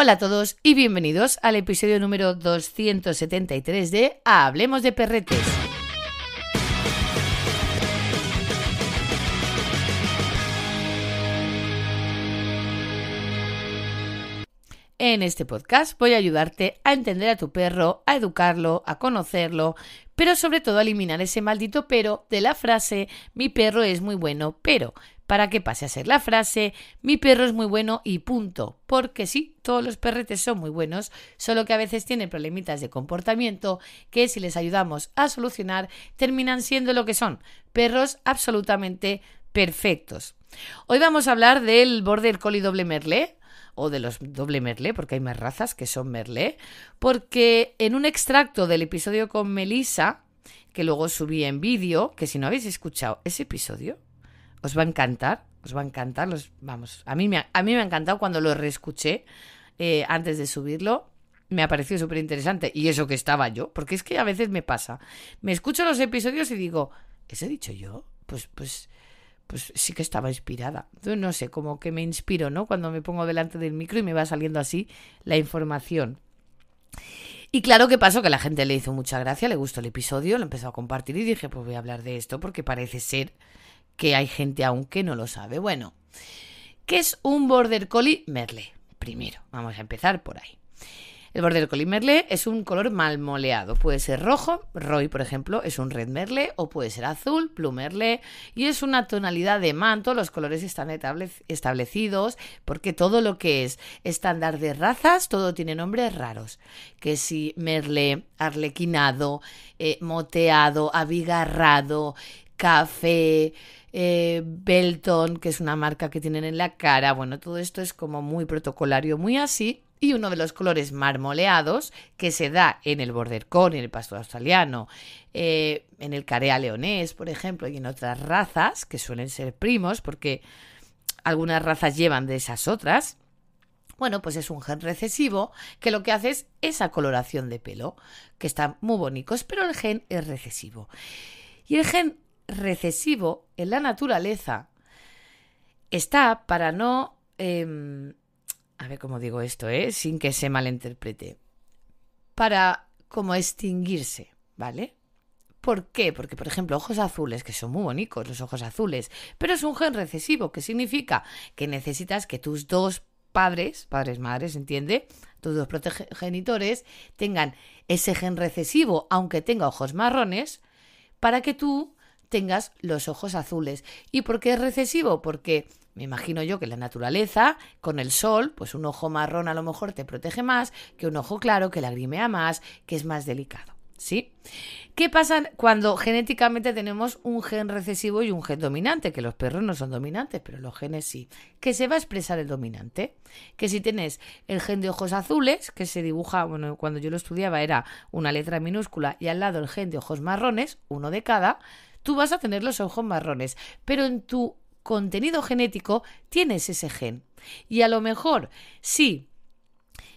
Hola a todos y bienvenidos al episodio número 273 de Hablemos de Perretes. En este podcast voy a ayudarte a entender a tu perro, a educarlo, a conocerlo, pero sobre todo a eliminar ese maldito pero de la frase mi perro es muy bueno, pero para que pase a ser la frase mi perro es muy bueno y punto. Porque sí, todos los perretes son muy buenos, solo que a veces tienen problemitas de comportamiento que si les ayudamos a solucionar terminan siendo lo que son, perros absolutamente perfectos. Hoy vamos a hablar del border collie doble merlé o de los doble merlé, porque hay más razas que son merlé, porque en un extracto del episodio con Melissa, que luego subí en vídeo, que si no habéis escuchado ese episodio, os va a encantar, os va a encantar. Los, vamos, a mí, me ha, a mí me ha encantado cuando lo reescuché eh, antes de subirlo. Me ha parecido súper interesante. Y eso que estaba yo, porque es que a veces me pasa. Me escucho los episodios y digo, ¿eso he dicho yo? Pues, pues, pues sí que estaba inspirada. Yo no sé, como que me inspiro, ¿no? Cuando me pongo delante del micro y me va saliendo así la información. Y claro que pasó que la gente le hizo mucha gracia, le gustó el episodio, lo empezó a compartir y dije, pues voy a hablar de esto porque parece ser que hay gente aún que no lo sabe. Bueno, ¿qué es un Border Collie Merle? Primero, vamos a empezar por ahí. El Border Collie Merle es un color mal moleado. Puede ser rojo, Roy, por ejemplo, es un Red Merle, o puede ser azul, Blue Merle, y es una tonalidad de manto. Los colores están establecidos porque todo lo que es estándar de razas, todo tiene nombres raros. Que si Merle, arlequinado, eh, moteado, abigarrado, café, eh, Belton, que es una marca que tienen en la cara. Bueno, todo esto es como muy protocolario, muy así. Y uno de los colores marmoleados que se da en el border con, en el pastor australiano, eh, en el carea leonés, por ejemplo, y en otras razas que suelen ser primos, porque algunas razas llevan de esas otras. Bueno, pues es un gen recesivo que lo que hace es esa coloración de pelo, que están muy bonitos, pero el gen es recesivo. Y el gen recesivo en la naturaleza está para no... Em, a ver cómo digo esto, eh, sin que se malinterprete. Para como extinguirse, ¿vale? ¿Por qué? Porque, por ejemplo, ojos azules, que son muy bonitos los ojos azules, pero es un gen recesivo, que significa que necesitas que tus dos padres, padres, madres, ¿entiende? Tus dos progenitores tengan ese gen recesivo, aunque tenga ojos marrones, para que tú tengas los ojos azules. ¿Y por qué es recesivo? Porque me imagino yo que la naturaleza, con el sol, pues un ojo marrón a lo mejor te protege más que un ojo claro que lagrimea más, que es más delicado. ¿Sí? ¿Qué pasa cuando genéticamente tenemos un gen recesivo y un gen dominante? Que los perros no son dominantes, pero los genes sí. Que se va a expresar el dominante. Que si tienes el gen de ojos azules, que se dibuja, bueno, cuando yo lo estudiaba era una letra minúscula y al lado el gen de ojos marrones, uno de cada, tú vas a tener los ojos marrones, pero en tu contenido genético tienes ese gen. Y a lo mejor, si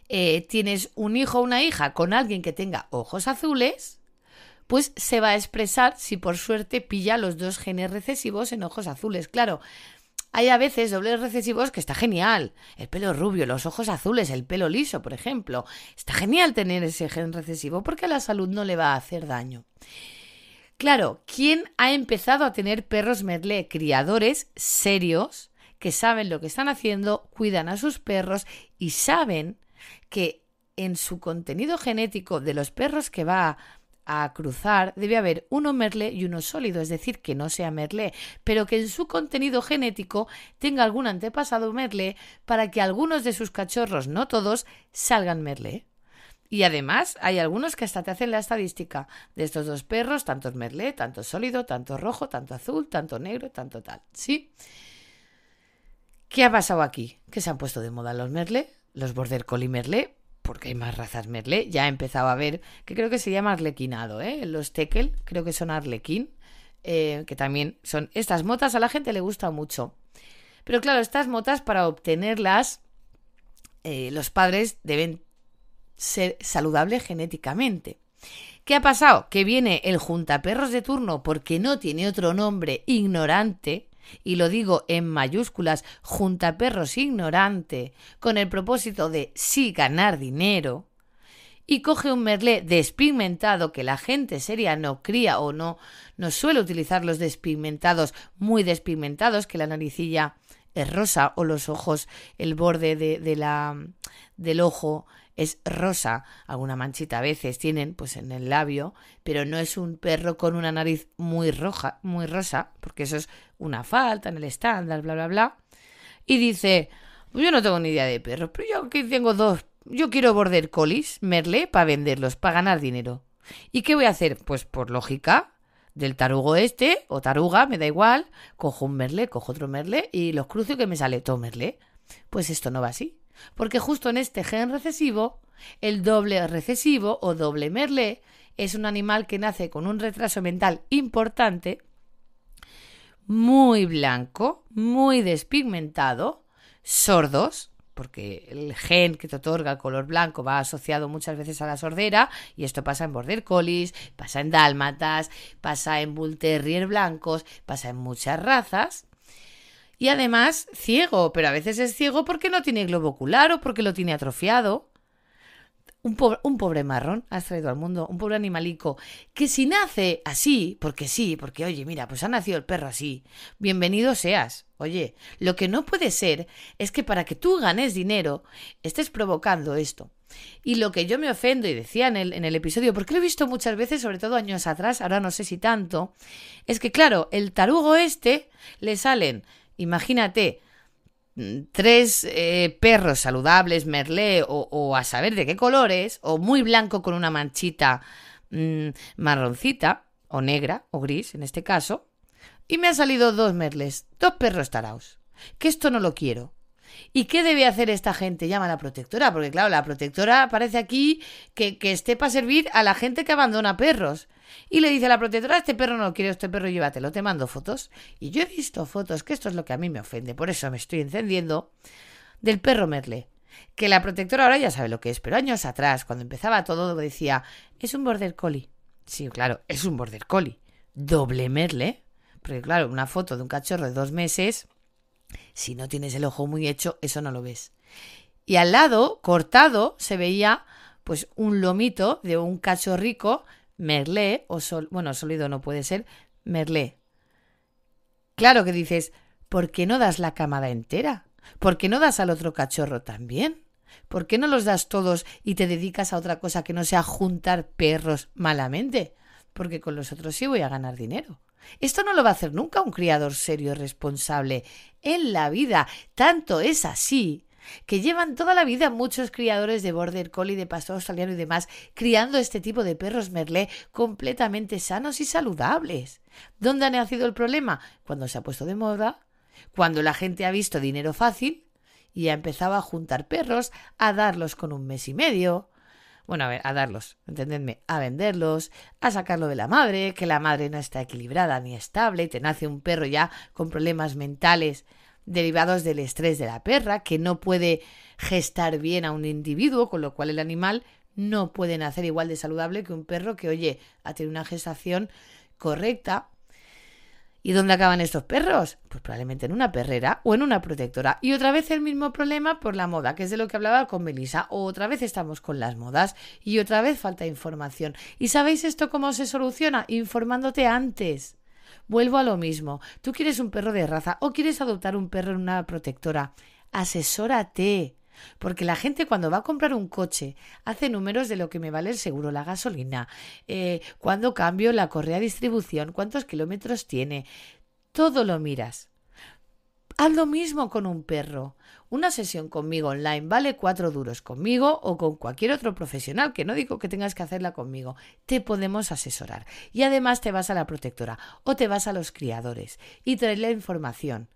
eh, tienes un hijo o una hija con alguien que tenga ojos azules, pues se va a expresar si por suerte pilla los dos genes recesivos en ojos azules. Claro, hay a veces dobles recesivos que está genial. El pelo rubio, los ojos azules, el pelo liso, por ejemplo. Está genial tener ese gen recesivo porque a la salud no le va a hacer daño. Claro, ¿quién ha empezado a tener perros merle? Criadores serios que saben lo que están haciendo, cuidan a sus perros y saben que en su contenido genético de los perros que va a cruzar debe haber uno merle y uno sólido, es decir, que no sea merle, pero que en su contenido genético tenga algún antepasado merle para que algunos de sus cachorros, no todos, salgan merle. Y además hay algunos que hasta te hacen la estadística de estos dos perros, tanto merlé, tanto sólido, tanto rojo, tanto azul, tanto negro, tanto tal. ¿Sí? ¿Qué ha pasado aquí? Que se han puesto de moda los Merle, los border collie merlé, porque hay más razas Merle. Ya he empezado a ver, que creo que se llama arlequinado, ¿eh? Los tekel, creo que son arlequín, eh, que también son estas motas, a la gente le gusta mucho. Pero claro, estas motas para obtenerlas, eh, los padres deben ser saludable genéticamente. ¿Qué ha pasado? Que viene el juntaperros de turno porque no tiene otro nombre ignorante, y lo digo en mayúsculas, juntaperros ignorante, con el propósito de sí ganar dinero, y coge un merlé despigmentado que la gente seria no cría o no, no suele utilizar los despigmentados, muy despigmentados, que la naricilla es rosa o los ojos, el borde de la, del ojo es rosa, alguna manchita a veces tienen pues en el labio, pero no es un perro con una nariz muy roja, muy rosa, porque eso es una falta en el estándar, bla bla bla. Y dice, pues yo no tengo ni idea de perros, pero yo aquí tengo dos, yo quiero border colis, merle, para venderlos, para ganar dinero. ¿Y qué voy a hacer? Pues por lógica, del tarugo este o taruga, me da igual, cojo un merle, cojo otro merle y los cruzo que me sale todo merle. Pues esto no va así. Porque justo en este gen recesivo, el doble recesivo o doble merlé es un animal que nace con un retraso mental importante, muy blanco, muy despigmentado, sordos, porque el gen que te otorga el color blanco va asociado muchas veces a la sordera, y esto pasa en border collies, pasa en dálmatas, pasa en bull terrier blancos, pasa en muchas razas y además ciego, pero a veces es ciego porque no tiene globo ocular o porque lo tiene atrofiado. Un pobre, marrón has traído al mundo, un pobre animalico, que si nace así, porque sí, porque oye, mira, pues ha nacido el perro así, bienvenido seas. Oye, lo que no puede ser es que para que tú ganes dinero estés provocando esto. Y lo que yo me ofendo y decía en el, en el episodio, porque lo he visto muchas veces, sobre todo años atrás, ahora no sé si tanto, es que claro, el tarugo este le salen Imagínate, mm, tres eh, perros saludables, merlé o, a saber de qué colores, o muy blanco con una manchita mm, marroncita, o negra, o gris en este caso, y me han salido dos merles, dos perros taraos. Que esto no lo quiero. ¿Y qué debe hacer esta gente? Llama a la protectora, porque claro, la protectora parece aquí que, que esté para servir a la gente que abandona perros. Y le dice a la protectora, este perro no lo quiere, este perro llévatelo, te mando fotos. Y yo he visto fotos, que esto es lo que a mí me ofende, por eso me estoy encendiendo, del perro Merle. Que la protectora ahora ya sabe lo que es, pero años atrás, cuando empezaba todo, decía, es un border collie. Sí, claro, es un border collie. Doble Merle. Porque claro, una foto de un cachorro de dos meses, si no tienes el ojo muy hecho, eso no lo ves. Y al lado, cortado, se veía pues un lomito de un rico, Merlé, o sol, bueno, sólido no puede ser, Merlé. Claro que dices, ¿por qué no das la camada entera? ¿Por qué no das al otro cachorro también? ¿Por qué no los das todos y te dedicas a otra cosa que no sea juntar perros malamente? Porque con los otros sí voy a ganar dinero. Esto no lo va a hacer nunca un criador serio y responsable en la vida. Tanto es así que llevan toda la vida muchos criadores de border collie, de pastor australiano y demás, criando este tipo de perros merlé completamente sanos y saludables. ¿Dónde ha nacido el problema? Cuando se ha puesto de moda, cuando la gente ha visto dinero fácil y ha empezado a juntar perros, a darlos con un mes y medio. Bueno, a ver, a darlos, entendedme, a venderlos, a sacarlo de la madre, que la madre no está equilibrada ni estable, y te nace un perro ya con problemas mentales derivados del estrés de la perra, que no puede gestar bien a un individuo, con lo cual el animal no puede nacer igual de saludable que un perro que, oye, ha tenido una gestación correcta. ¿Y dónde acaban estos perros? Pues probablemente en una perrera o en una protectora. Y otra vez el mismo problema por la moda, que es de lo que hablaba con Melissa. Otra vez estamos con las modas y otra vez falta información. ¿Y sabéis esto cómo se soluciona? Informándote antes. Vuelvo a lo mismo. Tú quieres un perro de raza o quieres adoptar un perro en una protectora. Asesórate. Porque la gente cuando va a comprar un coche hace números de lo que me vale el seguro, la gasolina, eh, cuando cambio la correa de distribución, cuántos kilómetros tiene. Todo lo miras. Haz lo mismo con un perro. Una sesión conmigo online vale cuatro duros conmigo o con cualquier otro profesional, que no digo que tengas que hacerla conmigo. Te podemos asesorar. Y además te vas a la protectora o te vas a los criadores y traes la información.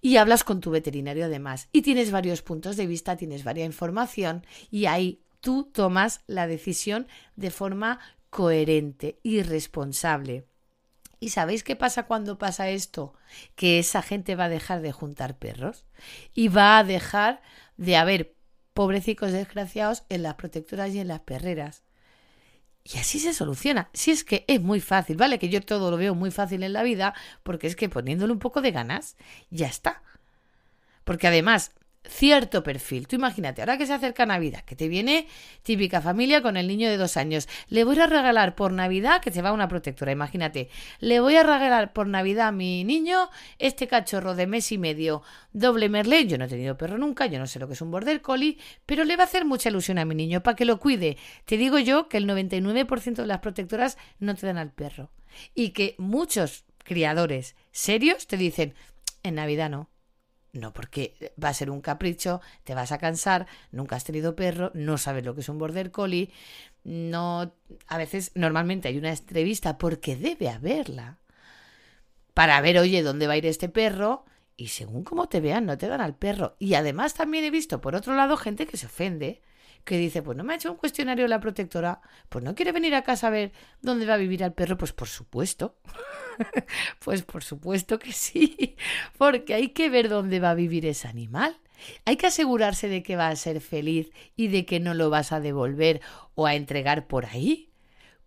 Y hablas con tu veterinario además. Y tienes varios puntos de vista, tienes varias información y ahí tú tomas la decisión de forma coherente y responsable. ¿Y sabéis qué pasa cuando pasa esto? Que esa gente va a dejar de juntar perros y va a dejar de haber pobrecicos desgraciados en las protectoras y en las perreras. Y así se soluciona. Si es que es muy fácil, ¿vale? Que yo todo lo veo muy fácil en la vida, porque es que poniéndole un poco de ganas, ya está. Porque además, cierto perfil. Tú imagínate, ahora que se acerca Navidad, que te viene típica familia con el niño de dos años, le voy a regalar por Navidad, que te va una protectora, imagínate, le voy a regalar por Navidad a mi niño este cachorro de mes y medio, doble Merle. yo no he tenido perro nunca, yo no sé lo que es un border collie, pero le va a hacer mucha ilusión a mi niño para que lo cuide. Te digo yo que el 99% de las protectoras no te dan al perro y que muchos criadores serios te dicen, en Navidad no no, porque va a ser un capricho, te vas a cansar, nunca has tenido perro, no sabes lo que es un border collie, no... A veces, normalmente hay una entrevista porque debe haberla para ver, oye, dónde va a ir este perro y según como te vean, no te dan al perro. Y además también he visto, por otro lado, gente que se ofende que dice, pues no me ha hecho un cuestionario la protectora, pues no quiere venir a casa a ver dónde va a vivir el perro, pues por supuesto. pues por supuesto que sí, porque hay que ver dónde va a vivir ese animal. Hay que asegurarse de que va a ser feliz y de que no lo vas a devolver o a entregar por ahí.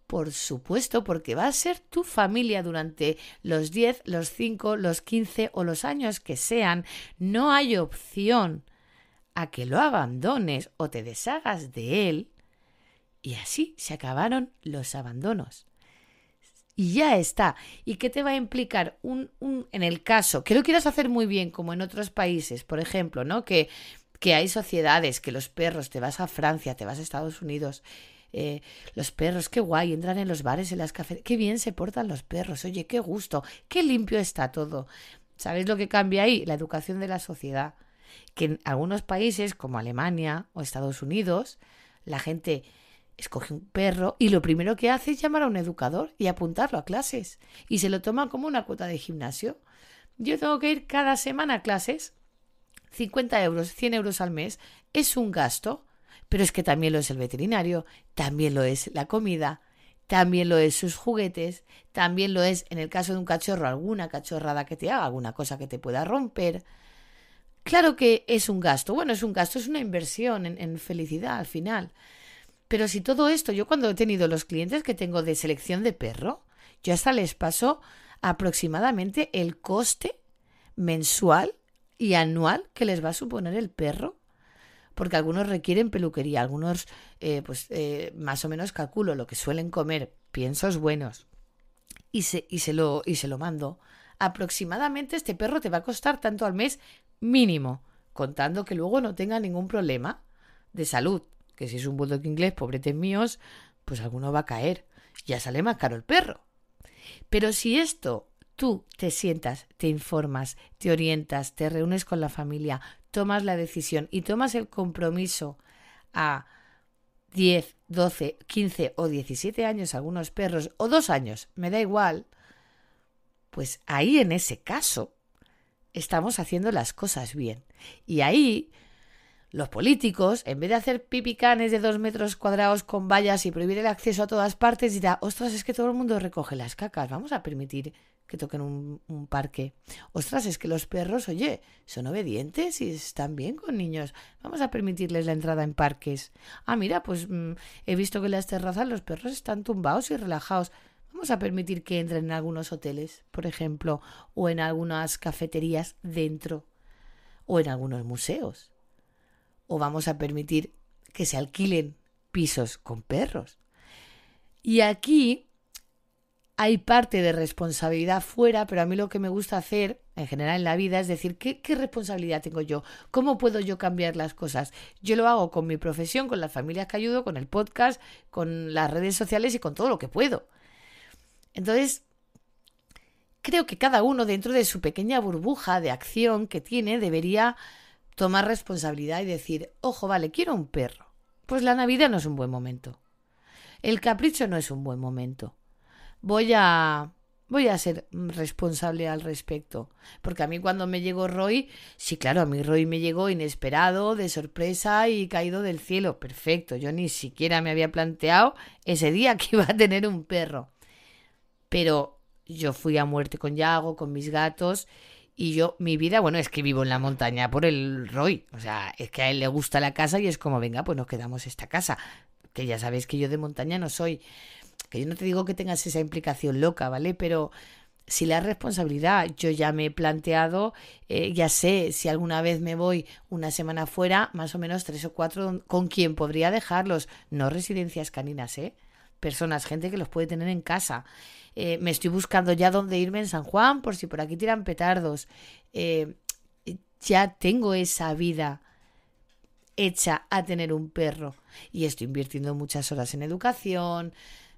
Por supuesto, porque va a ser tu familia durante los 10, los 5, los 15 o los años que sean. No hay opción a que lo abandones o te deshagas de él. Y así se acabaron los abandonos. Y ya está. ¿Y qué te va a implicar un, en el caso que lo quieras hacer muy bien, como en otros países, por ejemplo, ¿no? Que, que hay sociedades, que los perros, te vas a Francia, te vas a Estados Unidos, eh, los perros, qué guay, entran en los bares, en las cafeterías, qué bien se portan los perros, oye, qué gusto, qué limpio está todo. ¿Sabéis lo que cambia ahí? La educación de la sociedad que en algunos países como Alemania o Estados Unidos, la gente escoge un perro y lo primero que hace es llamar a un educador y apuntarlo a clases. Y se lo toma como una cuota de gimnasio. Yo tengo que ir cada semana a clases. 50 euros, 100 euros al mes es un gasto, pero es que también lo es el veterinario, también lo es la comida, también lo es sus juguetes, también lo es, en el caso de un cachorro, alguna cachorrada que te haga, alguna cosa que te pueda romper, Claro que es un gasto. Bueno, es un gasto, es una inversión en, felicidad al final. Pero si todo esto, yo cuando he tenido los clientes que tengo de selección de perro, yo hasta les paso aproximadamente el coste mensual y anual que les va a suponer el perro porque algunos requieren peluquería, algunos eh, pues eh, más o menos calculo lo que suelen comer, piensos buenos, y se, y, se lo, y se lo mando. Aproximadamente este perro te va a costar tanto al mes mínimo, contando que luego no tenga ningún problema de salud, que si es un bulldog inglés, pobretes míos, pues alguno va a caer. Ya sale más caro el perro. Pero si esto tú te sientas, te informas, te orientas, te reúnes con la familia, tomas la decisión y tomas el compromiso a 10, 12, 15 o 17 años algunos perros o dos años, me da igual, pues ahí en ese caso estamos haciendo las cosas bien. Y ahí los políticos, en vez de hacer pipicanes de dos metros cuadrados con vallas y prohibir el acceso a todas partes, dirá, ostras, es que todo el mundo recoge las cacas, vamos a permitir que toquen un, parque. Ostras, es que los perros, oye, son obedientes y están bien con niños. Vamos a permitirles la entrada en parques. Ah, mira, pues mm, he visto que en las terrazas los perros están tumbados y relajados. Vamos a permitir que entren en algunos hoteles, por ejemplo, o en algunas cafeterías dentro, o en algunos museos. O vamos a permitir que se alquilen pisos con perros. Y aquí hay parte de responsabilidad fuera, pero a mí lo que me gusta hacer en general en la vida es decir, ¿qué, responsabilidad tengo yo? ¿Cómo puedo yo cambiar las cosas? Yo lo hago con mi profesión, con las familias que ayudo, con el podcast, con las redes sociales y con todo lo que puedo. Entonces, creo que cada uno dentro de su pequeña burbuja de acción que tiene debería tomar responsabilidad y decir, ojo, vale, quiero un perro. Pues la Navidad no es un buen momento. El capricho no es un buen momento. Voy a voy a ser responsable al respecto. Porque a mí cuando me llegó Roy, sí, claro, a mí Roy me llegó inesperado, de sorpresa y caído del cielo. Perfecto, yo ni siquiera me había planteado ese día que iba a tener un perro pero yo fui a muerte con Yago, con mis gatos. Y yo, mi vida, bueno, es que vivo en la montaña por el Roy. O sea, es que a él le gusta la casa y es como, venga, pues nos quedamos esta casa. Que ya sabéis que yo de montaña no soy. Que yo no te digo que tengas esa implicación loca, ¿vale? Pero si la responsabilidad, yo ya me he planteado, eh, ya sé si alguna vez me voy una semana fuera, más o menos tres o cuatro, con quién podría dejarlos. No residencias caninas, ¿eh? personas, gente que los puede tener en casa. Eh, me estoy buscando ya dónde irme en San Juan por si por aquí tiran petardos. Eh, ya tengo esa vida hecha a tener un perro y estoy invirtiendo muchas horas en educación,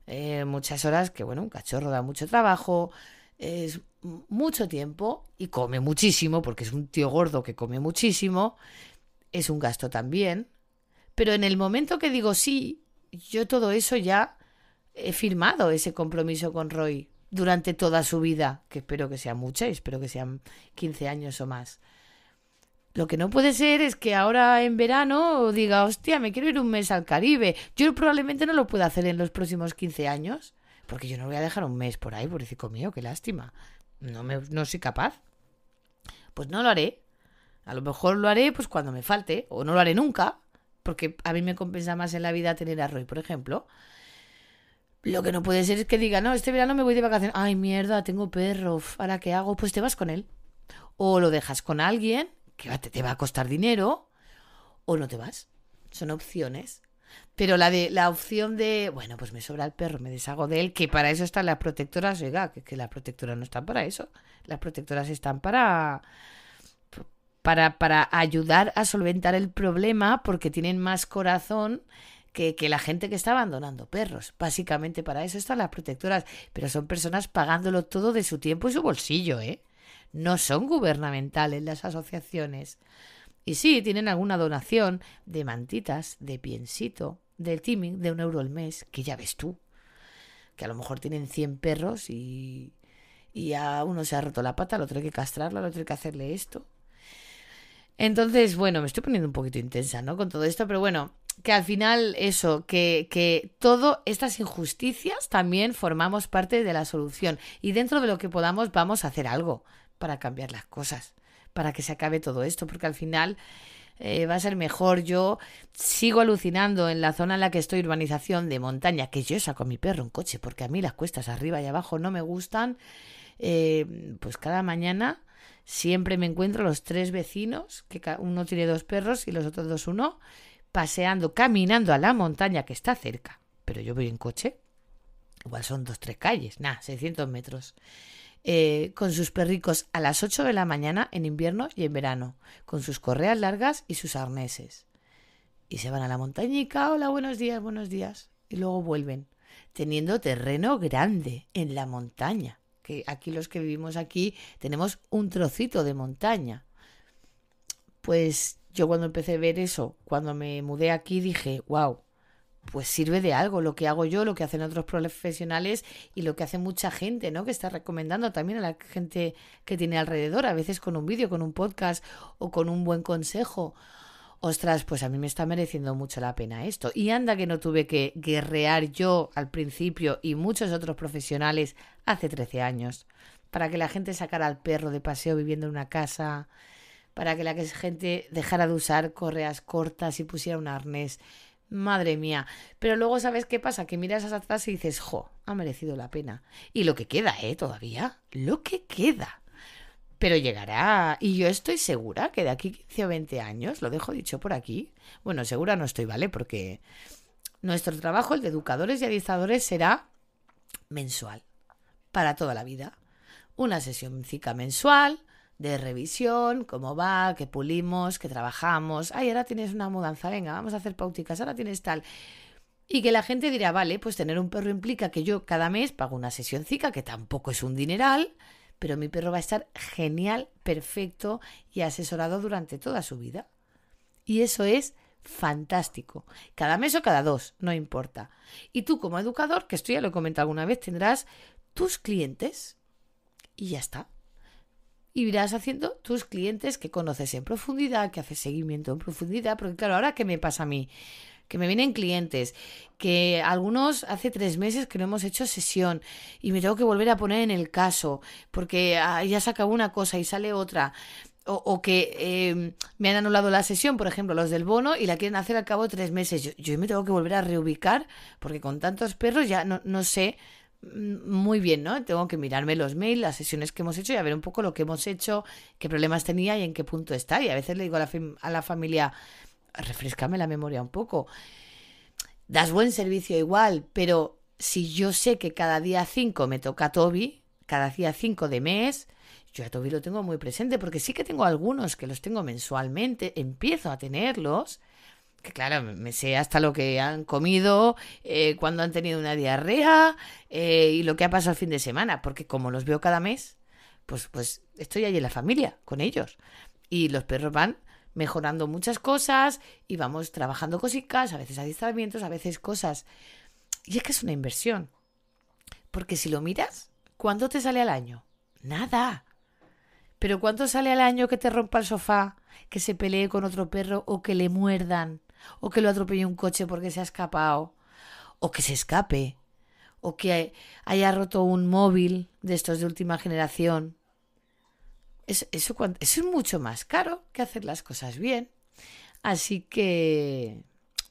eh, muchas horas que, bueno, un cachorro da mucho trabajo, es mucho tiempo y come muchísimo porque es un tío gordo que come muchísimo, es un gasto también, pero en el momento que digo sí, yo todo eso ya he firmado ese compromiso con Roy durante toda su vida, que espero que sea mucha espero que sean 15 años o más. Lo que no puede ser es que ahora en verano diga, hostia, me quiero ir un mes al Caribe. Yo probablemente no lo pueda hacer en los próximos 15 años, porque yo no voy a dejar un mes por ahí, por decir, mío, qué lástima. No, me, no soy capaz. Pues no lo haré. A lo mejor lo haré pues cuando me falte, o no lo haré nunca, porque a mí me compensa más en la vida tener a Roy, por ejemplo. Lo que no puede ser es que diga, no, este verano me voy de vacaciones. Ay, mierda, tengo perro. ¿Ahora qué hago? Pues te vas con él. O lo dejas con alguien, que te va a costar dinero, o no te vas. Son opciones. Pero la de la opción de, bueno, pues me sobra el perro, me deshago de él, que para eso están las protectoras, oiga, que, que las protectoras no están para eso. Las protectoras están para, para, para ayudar a solventar el problema porque tienen más corazón que, la gente que está abandonando perros. Básicamente para eso están las protectoras, pero son personas pagándolo todo de su tiempo y su bolsillo, ¿eh? No son gubernamentales las asociaciones. Y sí, tienen alguna donación de mantitas, de piensito, de timing, de un euro al mes, que ya ves tú. Que a lo mejor tienen 100 perros y, y a uno se ha roto la pata, al otro hay que castrarlo, al otro hay que hacerle esto. Entonces, bueno, me estoy poniendo un poquito intensa, ¿no? Con todo esto, pero bueno, que al final eso, que, que todas estas injusticias también formamos parte de la solución y dentro de lo que podamos vamos a hacer algo para cambiar las cosas, para que se acabe todo esto, porque al final eh, va a ser mejor. Yo sigo alucinando en la zona en la que estoy, urbanización de montaña, que yo saco a mi perro un coche, porque a mí las cuestas arriba y abajo no me gustan. Eh, pues cada mañana siempre me encuentro los tres vecinos, que uno tiene dos perros y los otros dos uno, paseando, caminando a la montaña que está cerca. Pero yo voy en coche. Igual son dos, tres calles, nada, 600 metros. Eh, con sus perricos a las 8 de la mañana en invierno y en verano, con sus correas largas y sus arneses. Y se van a la montañica, hola, buenos días, buenos días. Y luego vuelven, teniendo terreno grande en la montaña. Que aquí los que vivimos aquí tenemos un trocito de montaña. Pues yo cuando empecé a ver eso, cuando me mudé aquí, dije, wow, pues sirve de algo lo que hago yo, lo que hacen otros profesionales y lo que hace mucha gente, ¿no? Que está recomendando también a la gente que tiene alrededor, a veces con un vídeo, con un podcast o con un buen consejo. Ostras, pues a mí me está mereciendo mucho la pena esto. Y anda que no tuve que guerrear yo al principio y muchos otros profesionales hace 13 años para que la gente sacara al perro de paseo viviendo en una casa para que la gente dejara de usar correas cortas y pusiera un arnés. Madre mía. Pero luego, ¿sabes qué pasa? Que miras hacia atrás y dices, jo, ha merecido la pena. Y lo que queda, ¿eh? Todavía. Lo que queda. Pero llegará. Y yo estoy segura que de aquí 15 o 20 años, lo dejo dicho por aquí. Bueno, segura no estoy, ¿vale? Porque nuestro trabajo, el de educadores y adiestradores, será mensual. Para toda la vida. Una sesión cica mensual de revisión, cómo va, que pulimos, que trabajamos. Ay, ahora tienes una mudanza, venga, vamos a hacer pauticas, ahora tienes tal. Y que la gente dirá, vale, pues tener un perro implica que yo cada mes pago una Zika, que tampoco es un dineral, pero mi perro va a estar genial, perfecto y asesorado durante toda su vida. Y eso es fantástico. Cada mes o cada dos, no importa. Y tú como educador, que esto ya lo he comentado alguna vez, tendrás tus clientes y ya está y irás haciendo tus clientes que conoces en profundidad, que haces seguimiento en profundidad, porque claro, ahora qué me pasa a mí, que me vienen clientes, que algunos hace tres meses que no hemos hecho sesión y me tengo que volver a poner en el caso, porque ya se acabó una cosa y sale otra. O, que em, me han anulado la sesión, por ejemplo, los del bono, y la quieren hacer al cabo de tres meses. Yo, me tengo que volver a reubicar, porque con tantos perros ya no, no sé muy bien, ¿no? Tengo que mirarme los mails, las sesiones que hemos hecho y a ver un poco lo que hemos hecho, qué problemas tenía y en qué punto está. Y a veces le digo a la, a la familia, refrescame la memoria un poco. Das buen servicio igual, pero si yo sé que cada día cinco me toca a Toby, cada día cinco de mes, yo a Toby lo tengo muy presente porque sí que tengo algunos que los tengo mensualmente, empiezo a tenerlos que claro, me sé hasta lo que han comido, eh, cuando han tenido una diarrea eh, y lo que ha pasado el fin de semana, porque como los veo cada mes, pues, pues estoy allí en la familia con ellos. Y los perros van mejorando muchas cosas y vamos trabajando cositas, a veces adiestramientos, a veces cosas. Y es que es una inversión. Porque si lo miras, ¿cuánto te sale al año? Nada. Pero ¿cuánto sale al año que te rompa el sofá, que se pelee con otro perro o que le muerdan? o que lo atropelle un coche porque se ha escapado, o que se escape, o que haya roto un móvil de estos de última generación. Eso, es mucho más caro que hacer las cosas bien. Así que...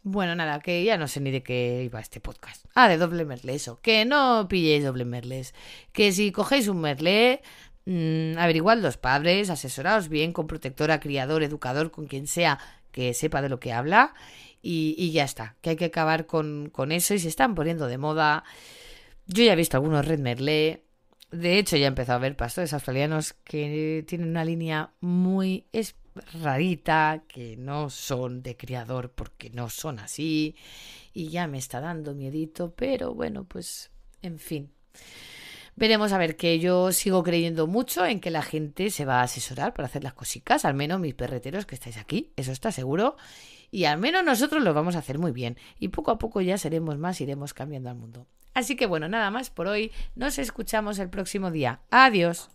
Bueno, nada, que ya no sé ni de qué iba este podcast. Ah, de doble merle eso. Que no pilléis doble merles Que si cogéis un merle mmm, los padres, asesoraos bien con protectora, criador, educador, con quien sea, que sepa de lo que habla y, ya está, que hay que acabar con, con, eso y se están poniendo de moda. Yo ya he visto algunos Red Merlé, de hecho ya he empezado a ver pastores australianos que tienen una línea muy rarita, que no son de criador porque no son así y ya me está dando miedito, pero bueno, pues en fin. Veremos a ver que yo sigo creyendo mucho en que la gente se va a asesorar para hacer las cositas, al menos mis perreteros que estáis aquí, eso está seguro. Y al menos nosotros lo vamos a hacer muy bien. Y poco a poco ya seremos más, iremos cambiando al mundo. Así que bueno, nada más por hoy. Nos escuchamos el próximo día. Adiós.